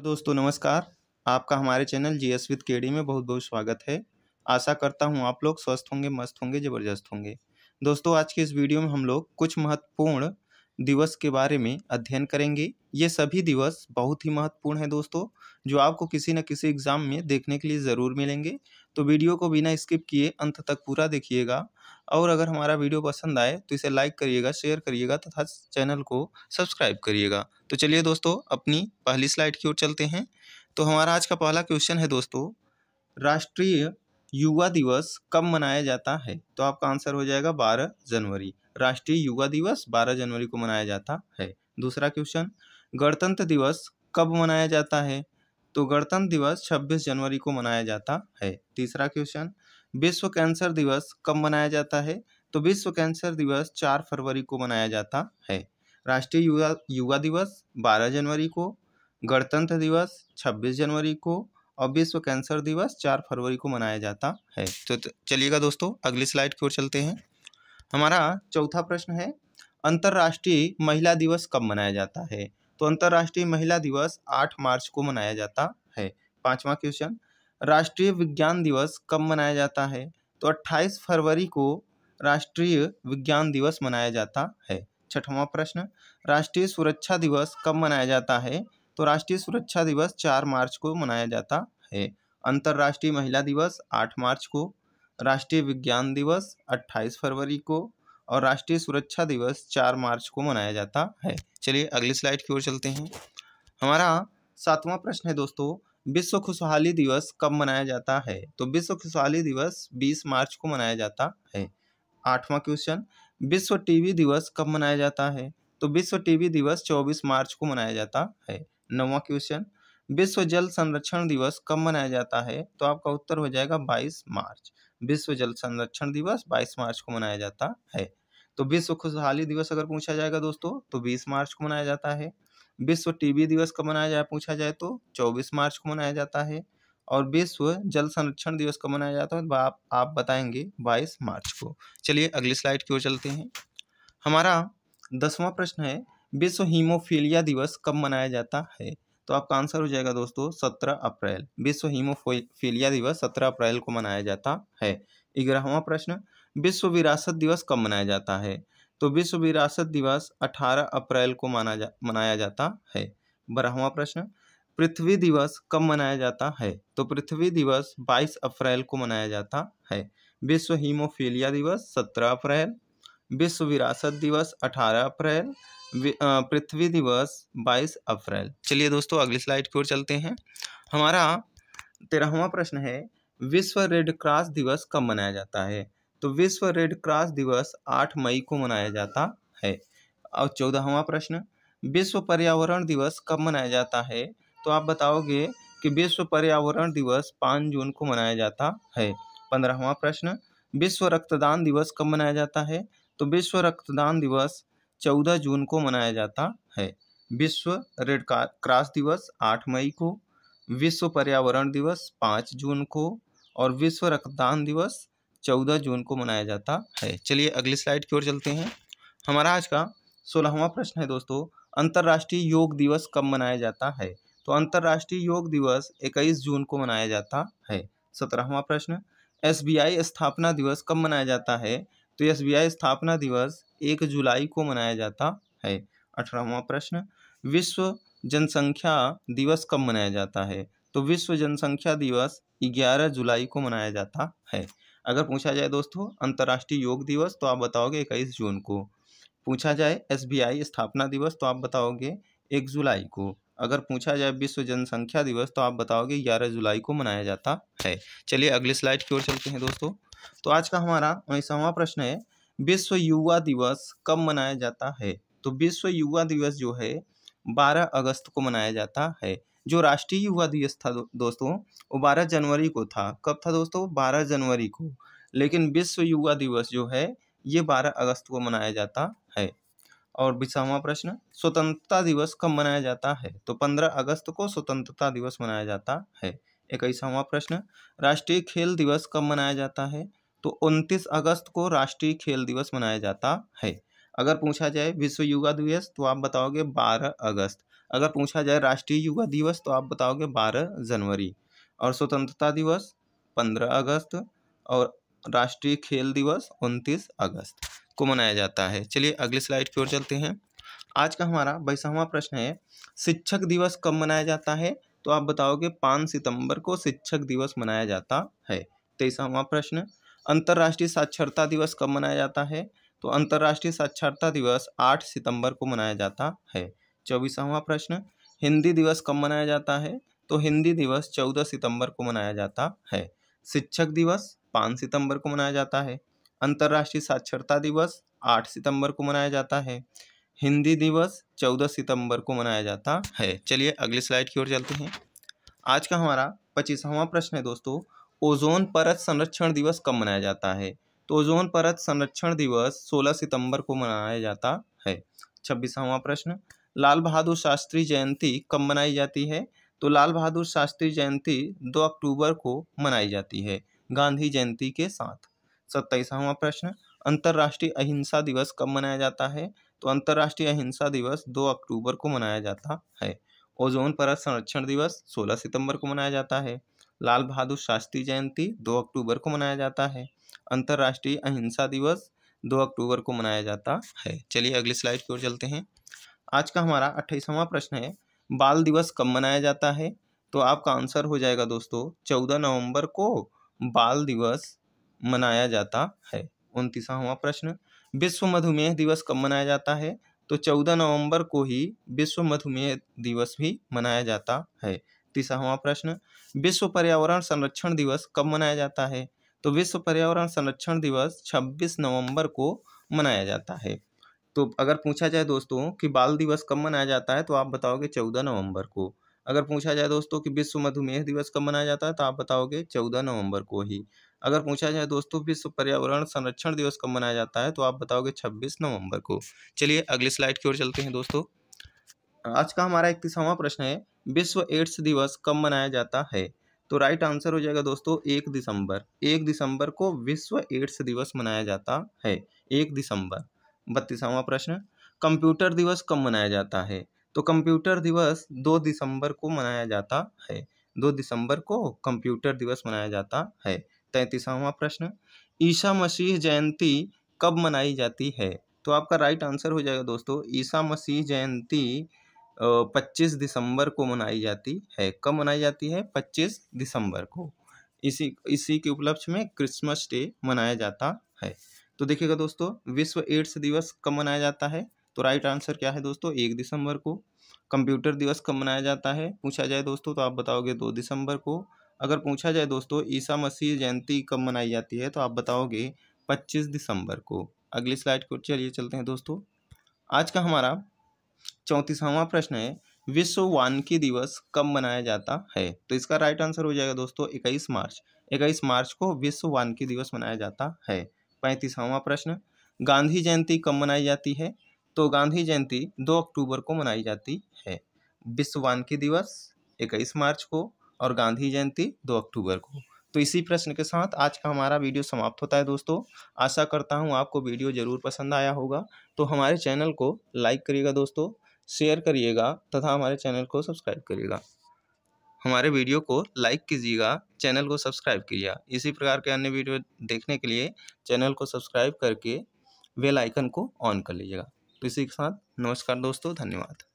तो दोस्तों नमस्कार आपका हमारे channel G S with KD में बहुत बहुत स्वागत है आशा करता हूँ आप लोग स्वस्थ होंगे मस्त होंगे ज़बरदस्त होंगे दोस्तों आज के इस वीडियो में हम लोग कुछ महत्वपूर्ण दिवस के बारे में अध्ययन करेंगे ये सभी दिवस बहुत ही महत्वपूर्ण है दोस्तों जो आपको किसी न किसी एग्ज़ाम में देखने के लिए ज़रूर मिलेंगे तो वीडियो को बिना स्किप किए अंत तक पूरा देखिएगा और अगर हमारा वीडियो पसंद आए तो इसे लाइक करिएगा शेयर करिएगा तथा चैनल को सब्सक्राइब करिएगा तो चलिए दोस्तों अपनी पहली स्लाइड की ओर चलते हैं तो हमारा आज का पहला क्वेश्चन है दोस्तों राष्ट्रीय युवा दिवस कब मनाया जाता है तो आपका आंसर हो जाएगा बारह जनवरी राष्ट्रीय युवा दिवस बारह जनवरी को मनाया जाता है दूसरा क्वेश्चन गणतंत्र दिवस कब मनाया जाता है तो गणतंत्र दिवस 26 जनवरी को मनाया जाता है तीसरा क्वेश्चन विश्व कैंसर दिवस कब मनाया जाता है तो विश्व कैंसर दिवस चार फरवरी को मनाया जाता है राष्ट्रीय युवा युवा दिवस बारह जनवरी को गणतंत्र दिवस छब्बीस जनवरी को और विश्व कैंसर दिवस चार फरवरी को मनाया जाता है तो चलिएगा दोस्तों अगली स्लाइड की ओर चलते हैं हमारा चौथा प्रश्न है अंतर्राष्ट्रीय महिला दिवस कब मनाया जाता है तो अंतर्राष्ट्रीय महिला दिवस आठ मार्च को मनाया जाता है पांचवा क्वेश्चन राष्ट्रीय विज्ञान दिवस कब मनाया जाता है तो 28 फरवरी को राष्ट्रीय विज्ञान दिवस मनाया जाता है छठवां प्रश्न राष्ट्रीय सुरक्षा दिवस कब मनाया जाता है तो राष्ट्रीय सुरक्षा दिवस चार मार्च को मनाया जाता है अंतर्राष्ट्रीय महिला दिवस आठ मार्च को राष्ट्रीय विज्ञान दिवस अट्ठाईस फरवरी को और राष्ट्रीय सुरक्षा दिवस चार मार्च को मनाया जाता है चलिए अगली स्लाइड की ओर चलते हैं हमारा सातवां प्रश्न है दोस्तों विश्व खुशहाली दिवस कब मनाया जाता है तो विश्व खुशहाली दिवस 20 मार्च को मनाया जाता है आठवां क्वेश्चन विश्व टीवी दिवस कब मनाया जाता है तो विश्व टीवी दिवस 24 मार्च को मनाया जाता है नौवां क्वेश्चन विश्व जल संरक्षण दिवस कब मनाया जाता है तो आपका उत्तर हो जाएगा 22 मार्च विश्व जल संरक्षण दिवस 22 मार्च को मनाया जाता है तो विश्व खुशहाली दिवस अगर पूछा जाएगा दोस्तों तो 20 मार्च को मनाया जाता है विश्व टीबी दिवस कब मनाया जाए पूछा जाए तो 24 मार्च को मनाया जाता है और विश्व जल संरक्षण दिवस कब मनाया जाता है तो आप आप बताएंगे 22 मार्च को चलिए अगली स्लाइड की ओर चलते हैं हमारा दसवां प्रश्न है विश्व हीमोफीलिया दिवस कब मनाया जाता है तो आपका आंसर हो जाएगा दोस्तों सत्रह अप्रैल विश्व हीमोफीलिया दिवस सत्रह अप्रैल को मनाया जाता है ग्यारहवा प्रश्न विश्व विरासत दिवस कब मनाया जाता है तो विश्व विरासत दिवस 18 अप्रैल को माना जा मनाया जाता है बारहवा प्रश्न पृथ्वी दिवस कब मनाया जाता है तो पृथ्वी दिवस 22 अप्रैल को मनाया जाता है विश्व हीमोफीलिया दिवस 17 अप्रैल विश्व विरासत दिवस 18 अप्रैल पृथ्वी दिवस 22 अप्रैल चलिए दोस्तों अगली स्लाइड की ओर चलते हैं हमारा तेरहवा प्रश्न है विश्व रेड क्रॉस दिवस कब मनाया जाता है तो विश्व रेड क्रॉस दिवस आठ मई को मनाया जाता है और चौदहवा प्रश्न विश्व पर्यावरण दिवस कब मनाया जाता है तो आप बताओगे कि विश्व पर्यावरण दिवस पाँच जून को मनाया जाता है पंद्रहवा प्रश्न विश्व रक्तदान दिवस कब मनाया जाता है तो विश्व रक्तदान दिवस चौदह जून को मनाया जाता है विश्व रेड क्रॉस दिवस आठ मई को विश्व पर्यावरण दिवस पाँच जून को और विश्व रक्तदान दिवस चौदह जून को मनाया जाता है चलिए अगली स्लाइड की ओर चलते हैं हमारा आज का सोलहवा प्रश्न है दोस्तों अंतर्राष्ट्रीय योग दिवस कब मनाया जाता है तो अंतर्राष्ट्रीय योग दिवस इक्कीस जून को मनाया जाता है सत्रहवा प्रश्न एस स्थापना दिवस कब मनाया जाता है तो एस स्थापना दिवस एक जुलाई को मनाया जाता है अठारहवा प्रश्न विश्व जनसंख्या दिवस कब मनाया जाता है तो विश्व जनसंख्या दिवस 11 जुलाई को मनाया जाता है अगर पूछा जाए दोस्तों अंतर्राष्ट्रीय योग दिवस तो आप बताओगे इक्कीस जून को पूछा जाए एसबीआई स्थापना दिवस तो आप बताओगे एक जुलाई को अगर पूछा जाए विश्व जनसंख्या दिवस तो आप बताओगे ग्यारह जुलाई को मनाया जाता है चलिए अगली स्लाइड की ओर चलते हैं दोस्तों तो आज का हमारा उन्नीसवा प्रश्न है विश्व युवा दिवस कब मनाया जाता है तो विश्व युवा दिवस जो है बारह अगस्त को मनाया जाता है जो राष्ट्रीय युवा दिवस था दो, दोस्तों वो बारह जनवरी को था कब था दोस्तों बारह जनवरी को लेकिन विश्व युवा दिवस जो है ये बारह अगस्त को मनाया जाता है और बीसवा प्रश्न स्वतंत्रता दिवस कब मनाया जाता है तो पंद्रह अगस्त को स्वतंत्रता दिवस मनाया जाता है इक्कीसवा प्रश्न राष्ट्रीय खेल दिवस कब मनाया जाता है तो उनतीस अगस्त को राष्ट्रीय खेल दिवस मनाया जाता है अगर पूछा जाए विश्व युवा दिवस तो आप बताओगे बारह अगस्त अगर पूछा जाए राष्ट्रीय युवा दिवस तो आप बताओगे बारह जनवरी और स्वतंत्रता दिवस पंद्रह अगस्त और राष्ट्रीय खेल दिवस उनतीस अगस्त को मनाया जाता है चलिए अगले स्लाइड की ओर चलते हैं आज का हमारा बैसवा प्रश्न है शिक्षक दिवस कब मनाया जाता है तो आप बताओगे पाँच सितंबर को शिक्षक दिवस मनाया जाता है तेईसवा प्रश्न अंतर्राष्ट्रीय साक्षरता दिवस कब मनाया जाता है तो अंतर्राष्ट्रीय साक्षरता दिवस आठ सितंबर को मनाया जाता है चौबीसवा प्रश्न हिंदी दिवस कब मनाया जाता है तो हिंदी दिवस चौदह सितंबर को मनाया जाता है शिक्षक दिवस पाँच सितंबर को मनाया जाता है अंतर्राष्ट्रीय साक्षरता दिवस आठ सितंबर को मनाया जाता है हिंदी दिवस चौदह सितंबर को मनाया जाता है चलिए अगली स्लाइड की ओर चलते हैं आज का हमारा पच्चीसवा प्रश्न है दोस्तों ओजोन परत संरक्षण दिवस कब मनाया जाता है तो ओजोन परत संरक्षण दिवस 16 सितंबर को मनाया जाता है छब्बीसवा प्रश्न लाल बहादुर शास्त्री जयंती कब मनाई जाती है तो लाल बहादुर शास्त्री जयंती 2 अक्टूबर को मनाई जाती है गांधी जयंती के साथ सत्ताईसवां प्रश्न अंतर्राष्ट्रीय अहिंसा दिवस कब मनाया जाता है तो अंतर्राष्ट्रीय अहिंसा दिवस 2 अक्टूबर को मनाया जाता है ओजोन परत संरक्षण दिवस 16 सितंबर को मनाया जाता है लाल बहादुर शास्त्री जयंती 2 अक्टूबर को मनाया जाता है अंतर्राष्ट्रीय अहिंसा दिवस दो अक्टूबर को मनाया जाता है चलिए अगली स्लाइड की ओर चलते हैं आज का हमारा अट्ठाईसवां प्रश्न है बाल दिवस कब मनाया जाता है तो आपका आंसर हो जाएगा दोस्तों चौदह नवंबर को बाल दिवस मनाया जाता है उनतीसवा प्रश्न विश्व मधुमेह दिवस कब मनाया जाता है तो चौदह नवंबर को ही विश्व मधुमेह दिवस भी मनाया जाता है तीसरा प्रश्न विश्व पर्यावरण संरक्षण दिवस कब मनाया जाता है तो विश्व पर्यावरण संरक्षण दिवस 26 नवंबर को मनाया जाता है तो अगर पूछा जाए दोस्तों कि बाल दिवस कब मनाया जाता है तो आप बताओगे 14 नवंबर को अगर पूछा जाए दोस्तों कि विश्व मधुमेह दिवस कब मनाया जाता है तो आप बताओगे 14 नवंबर को ही अगर पूछा जाए दोस्तों विश्व पर्यावरण संरक्षण दिवस कब मनाया जाता है तो आप बताओगे छब्बीस नवंबर को चलिए अगली स्लाइड की ओर चलते हैं दोस्तों आज का हमारा इकतीसवा प्रश्न है विश्व एड्स दिवस कब मनाया जाता है तो राइट आंसर हो जाएगा दोस्तों एक दिसंबर एक दिसंबर को विश्व एड्स दिवस मनाया जाता है एक दिसंबर बत्तीसवां प्रश्न कंप्यूटर दिवस कब मनाया जाता है तो कंप्यूटर दिवस दो दिसंबर को मनाया जाता है दो दिसंबर को कंप्यूटर दिवस मनाया जाता है तैतीसवा प्रश्न ईसा मसीह जयंती कब मनाई जाती है तो आपका राइट आंसर हो जाएगा दोस्तों ईसा मसीह जयंती पच्चीस दिसंबर को मनाई जाती है कब मनाई जाती है पच्चीस दिसंबर को इसी इसी के उपलक्ष्य में क्रिसमस डे मनाया जाता है तो देखिएगा दोस्तों विश्व एड्स दिवस कब मनाया जाता है तो राइट आंसर क्या है दोस्तों एक दिसंबर को कंप्यूटर दिवस कब मनाया जाता है पूछा जाए दोस्तों तो आप बताओगे दो दिसंबर को अगर पूछा जाए दोस्तों ईसा मसीह जयंती कब मनाई जाती है तो आप बताओगे पच्चीस दिसंबर को अगली स्लाइड को चलिए चलते हैं दोस्तों आज का हमारा चौंतीसवां प्रश्न है विश्व वानकी दिवस कब मनाया जाता है तो इसका राइट आंसर हो जाएगा दोस्तों इक्कीस मार्च इक्कीस मार्च को विश्व वानकी दिवस मनाया जाता है पैंतीसवां प्रश्न गांधी जयंती कब मनाई जाती है तो गांधी जयंती दो अक्टूबर को मनाई जाती है विश्व वानकी दिवस इक्कीस मार्च को और गांधी जयंती दो अक्टूबर को तो इसी प्रश्न के साथ आज का हमारा वीडियो समाप्त होता है दोस्तों आशा करता हूँ आपको वीडियो ज़रूर पसंद आया होगा तो हमारे चैनल को लाइक करिएगा दोस्तों शेयर करिएगा तथा हमारे चैनल को सब्सक्राइब करिएगा हमारे वीडियो को लाइक कीजिएगा चैनल को सब्सक्राइब कीजिएगा इसी प्रकार के अन्य वीडियो देखने के लिए चैनल को सब्सक्राइब करके बेल आइकन को ऑन कर लीजिएगा तो इसी के साथ नमस्कार दोस्तों धन्यवाद